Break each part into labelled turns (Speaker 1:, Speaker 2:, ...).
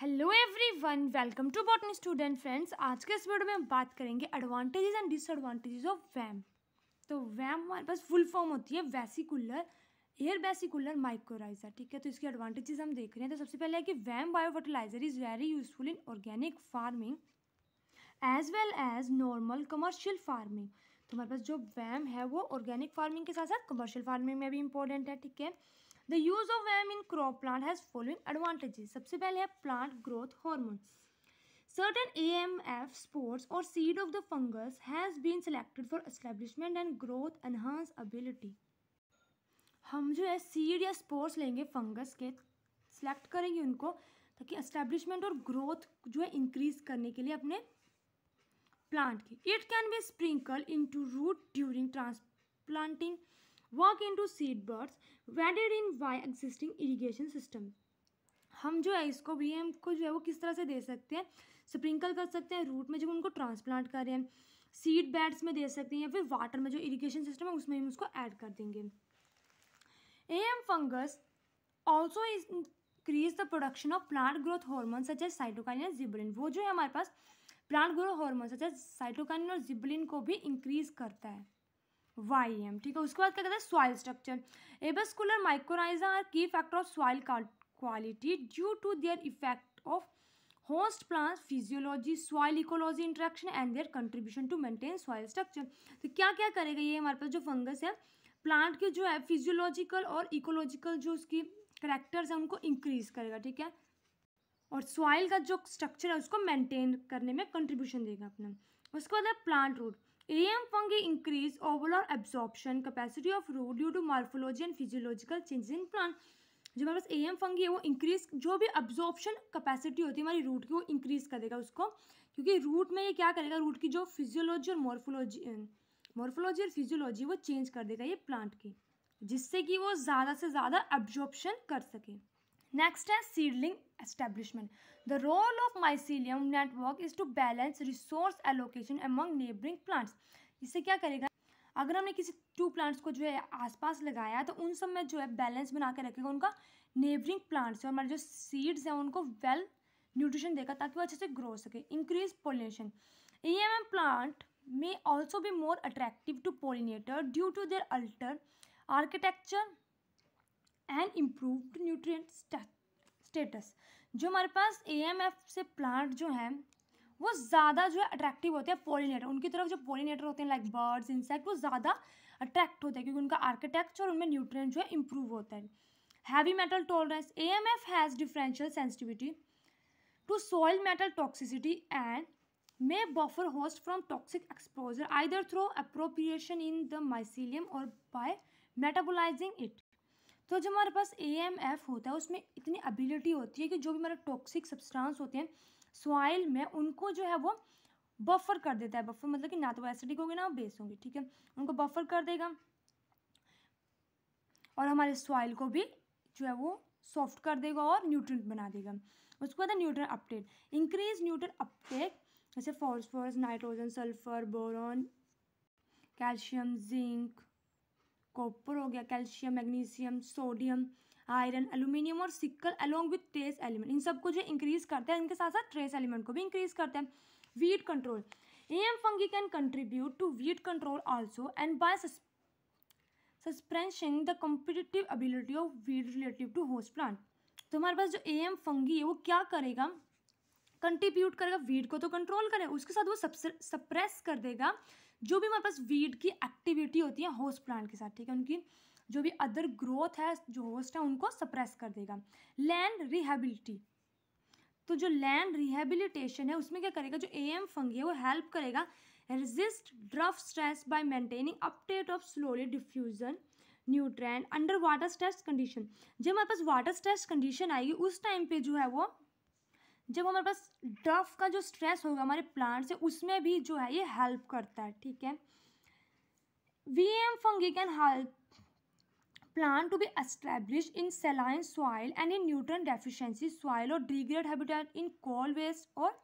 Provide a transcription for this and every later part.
Speaker 1: Hello everyone welcome to botany student friends आज के इस वीडियो में हम बात करेंगे advantages and disadvantages of VAM तो वैम हमारे पास फुल फॉर्म होती है वैसिकुलर एयर वैसिकुलर माइक्रोराइजर ठीक है तो इसके एडवांटेजेस हम देख रहे हैं तो सबसे पहले है कि VAM bio fertilizer is very useful in organic farming as well as normal commercial farming तो हमारे पास जो वैम है वो ऑर्गेनिक फार्मिंग के साथ साथ कमर्शियल फार्मिंग में भी इंपॉर्टेंट है ठीक है the use of VAM in crop plant has following advantages सबसे पहले है plant growth hormone M F spores और seed of the fungus has been selected for establishment and growth enhance ability हम जो है सीड या स्पोर्ट्स लेंगे fungus के सिलेक्ट करेंगे उनको ताकि एस्टेब्लिशमेंट और ग्रोथ जो है इंक्रीज करने के लिए अपने प्लांट की it can be sprinkle in to root during transplanting in to seed beds added in by existing irrigation system हम जो है इसको भी को जो है वो किस तरह से दे सकते हैं स्प्रिंकल कर सकते हैं रूट में जब उनको ट्रांसप्लांट कर रहे हैं सीड बेड्स में दे सकते हैं या फिर वाटर में जो इरीगेशन सिस्टम है उसमें हम उसको ऐड कर देंगे A M fungus also increase the production of plant growth hormone such as cytokinin या जिबलिन वो जो है हमारे पास plant growth hormone such as cytokinin और जिबलिन को भी इंक्रीज करता है वाई एम ठीक है उसके बाद क्या कहते हैं soil structure arbuscular mycorrhiza are key factor of soil quality due to their effect of host plant physiology soil ecology interaction and their contribution to maintain soil structure तो क्या क्या करेगा ये हमारे पास जो फंगस है प्लांट के जो है फिजियोलॉजिकल और इकोलॉजिकल जो उसकी करेक्टर्स हैं उनको इंक्रीज करेगा ठीक है और सॉइल का जो स्ट्रक्चर है उसको मेंटेन करने में कंट्रीब्यूशन देगा अपना उसके बाद है plant root M fungi increase overall absorption capacity of root due to morphology and physiological changes in plant जो हमारे पास एम फंगी है वो इंक्रीज जो भी अब्जॉर्प्शन कैपेसिटी होती है हमारी रूट की वो इंक्रीज कर देगा उसको क्योंकि रूट में ये क्या करेगा रूट की जो फिजियोलॉजी और मॉर्फोलॉजी मॉर्फोलॉजी अं, और फिजियोलॉजी वो चेंज कर देगा ये प्लांट की जिससे कि वो ज़्यादा से ज़्यादा एब्जॉर्प्शन कर सके Next is seedling establishment. The role of mycelium network is to balance resource allocation among neighboring plants. इससे क्या करेगा अगर हमने किसी टू प्लांट्स को जो है आसपास लगाया तो उन सब में जो है बैलेंस बना के रखेगा उनका नेबरिंग प्लांट्स और हमारे जो सीड्स हैं उनको वेल न्यूट्रिशन देगा ताकि वो अच्छे से ग्रो सके increase pollination E M M plant में also be more attractive to pollinator due to their alter architecture and improved nutrient status जो हमारे पास ए से प्लांट जो हैं वो ज़्यादा जो है अट्रैक्टिव होते हैं पोलिनेटर उनकी तरफ जो पोलिनेटर होते हैं लाइक बर्ड्स इंसेक्ट वो ज़्यादा अट्रैक्ट होते हैं क्योंकि उनका आर्किटेक्चर और उनमें न्यूट्रिएंट जो है इम्प्रूव होता है heavy metal tolerance A M F has differential sensitivity to soil metal toxicity and may buffer host from toxic exposure either through appropriation in the mycelium और बाय मेटाबोलाइजिंग इट तो जो हमारे पास ए M F होता है उसमें इतनी ability होती है कि जो भी हमारे टॉक्सिक सब्सटेंस होते हैं सॉइल में उनको जो है वो बफर कर देता है बफर मतलब कि ना तो वो एसिडिक होंगे ना बेस होंगे ठीक है उनको बफर कर देगा और हमारे सॉइल को भी जो है वो सॉफ्ट कर देगा और न्यूट्रंट बना देगा उसके बाद है nutrient uptake increase nutrient uptake जैसे phosphorus nitrogen sulphur boron calcium zinc copper हो गया calcium magnesium sodium iron aluminium और सिक्कल अलोंग विथ ट्रेस एलिमेंट इन सबको जो इंक्रीज करते हैं इनके साथ साथ ट्रेस एलिमेंट को भी इंक्रीज करते हैं weed control A M fungi can contribute to weed control also and by suspension the competitive ability of weed relative to host plant तो हमारे पास जो ए एम फंगी है वो क्या करेगा कंट्रीब्यूट करेगा वीट को तो कंट्रोल करेगा उसके साथ वो सप्रेस कर देगा जो भी हमारे पास वीड की एक्टिविटी होती है होस्ट प्लांट के साथ ठीक है उनकी जो भी अदर ग्रोथ है जो होस्ट है उनको सप्रेस कर देगा लैंड रिहेबिलिटी तो जो लैंड रिहेबिलिटेशन है उसमें क्या करेगा जो ए एम फंगी है वो हेल्प करेगा resist drought stress by maintaining uptake of slowly diffusion nutrient under water stress condition जब हमारे पास वाटर स्ट्रेस कंडीशन आएगी उस टाइम पे जो है वो जब हमारे पास डफ का जो स्ट्रेस होगा हमारे प्लांट से उसमें भी जो है ये हेल्प करता है ठीक है V M fungi can help plant to be establish in saline soil and in nutrient deficiency soil और degrade habitat in coal waste और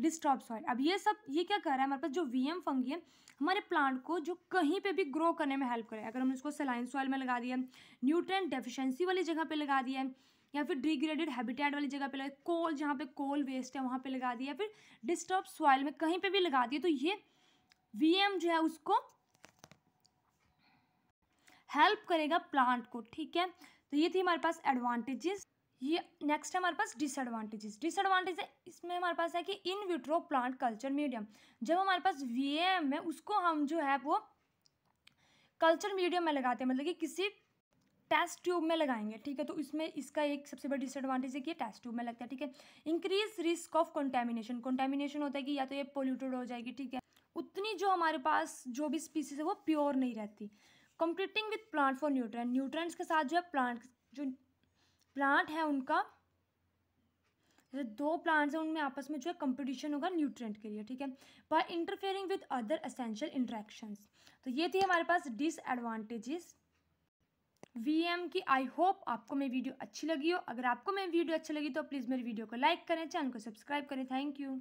Speaker 1: डिस्टर्ब सॉइल अब ये सब ये क्या कर रहा है हमारे पास जो वी एम फंगी है हमारे प्लांट को जो कहीं पे भी ग्रो करने में हेल्प करे अगर हमने उसको सेलाइन सॉइल में लगा दिया न्यूट्रन डेफिशेंसी वाली जगह पे लगा दिया या फिर डिग्रेडेड हैबिटेट वाली जगह पे लगा कोल जहाँ पे कोल वेस्ट है वहाँ पे लगा दिया फिर डिस्टर्ब सॉइल में कहीं पे भी लगा दिया तो ये वी जो है उसको हेल्प करेगा प्लांट को ठीक है तो ये थी हमारे पास एडवांटेजेस ये नेक्स्ट है हमारे पास डिसएडवांटेजेस डिसएडवांटेज है इसमें हमारे पास है कि in vitro plant culture medium जब हमारे पास वी है उसको हम जो है वो कल्चर मीडियम में लगाते हैं मतलब कि किसी टेस्ट ट्यूब में लगाएंगे ठीक है तो इसमें इसका एक सबसे बड़ा डिसएडवांटेज है कि टेस्ट ट्यूब में लगता है ठीक है increase risk of contamination contamination होता है कि या तो ये पोल्यूटेड हो जाएगी ठीक है उतनी जो हमारे पास जो भी स्पीसीज है वो प्योर नहीं रहती competing with plant for nutrient nutrients के साथ जो है प्लांट जो प्लांट है उनका जैसे दो प्लांट्स हैं उनमें आपस में जो है कंपटीशन होगा न्यूट्रेंट के लिए ठीक है पर interfering with other essential interactions तो ये थी हमारे पास डिसएडवांटेजेस एम की आई होप आपको मेरी वीडियो अच्छी लगी हो अगर आपको मेरी वीडियो अच्छी लगी तो प्लीज़ मेरी वीडियो को लाइक करें चैनल को सब्सक्राइब करें थैंक यू